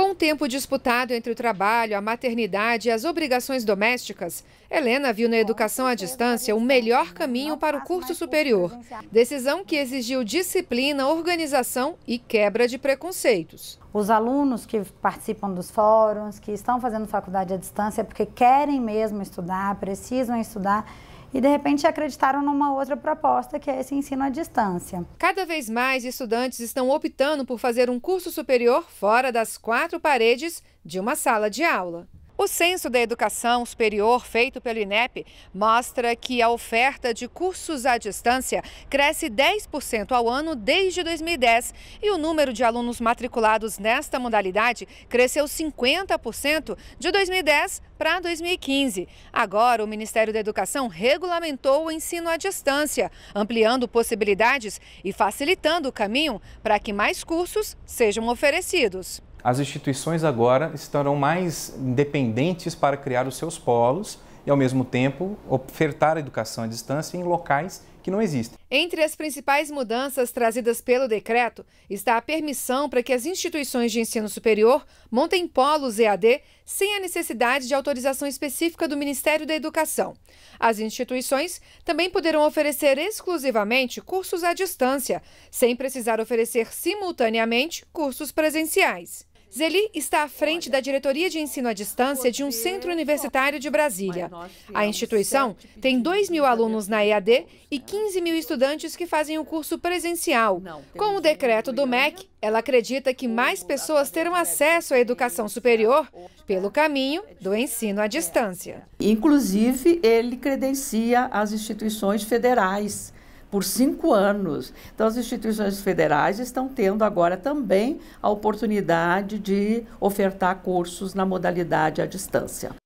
Com o tempo disputado entre o trabalho, a maternidade e as obrigações domésticas, Helena viu na educação à distância o melhor caminho para o curso superior. Decisão que exigiu disciplina, organização e quebra de preconceitos. Os alunos que participam dos fóruns, que estão fazendo faculdade à distância, é porque querem mesmo estudar, precisam estudar e de repente acreditaram numa outra proposta que é esse ensino à distância. Cada vez mais estudantes estão optando por fazer um curso superior fora das quatro paredes de uma sala de aula. O censo da educação superior feito pelo INEP mostra que a oferta de cursos à distância cresce 10% ao ano desde 2010 e o número de alunos matriculados nesta modalidade cresceu 50% de 2010 para 2015. Agora, o Ministério da Educação regulamentou o ensino à distância, ampliando possibilidades e facilitando o caminho para que mais cursos sejam oferecidos as instituições agora estarão mais independentes para criar os seus polos e, ao mesmo tempo, ofertar a educação à distância em locais que não existem. Entre as principais mudanças trazidas pelo decreto está a permissão para que as instituições de ensino superior montem polos EAD sem a necessidade de autorização específica do Ministério da Educação. As instituições também poderão oferecer exclusivamente cursos à distância, sem precisar oferecer simultaneamente cursos presenciais. Zeli está à frente da diretoria de ensino à distância de um centro universitário de Brasília. A instituição tem 2 mil alunos na EAD e 15 mil estudantes que fazem o curso presencial. Com o decreto do MEC, ela acredita que mais pessoas terão acesso à educação superior pelo caminho do ensino à distância. Inclusive, ele credencia as instituições federais por cinco anos. Então, as instituições federais estão tendo agora também a oportunidade de ofertar cursos na modalidade à distância.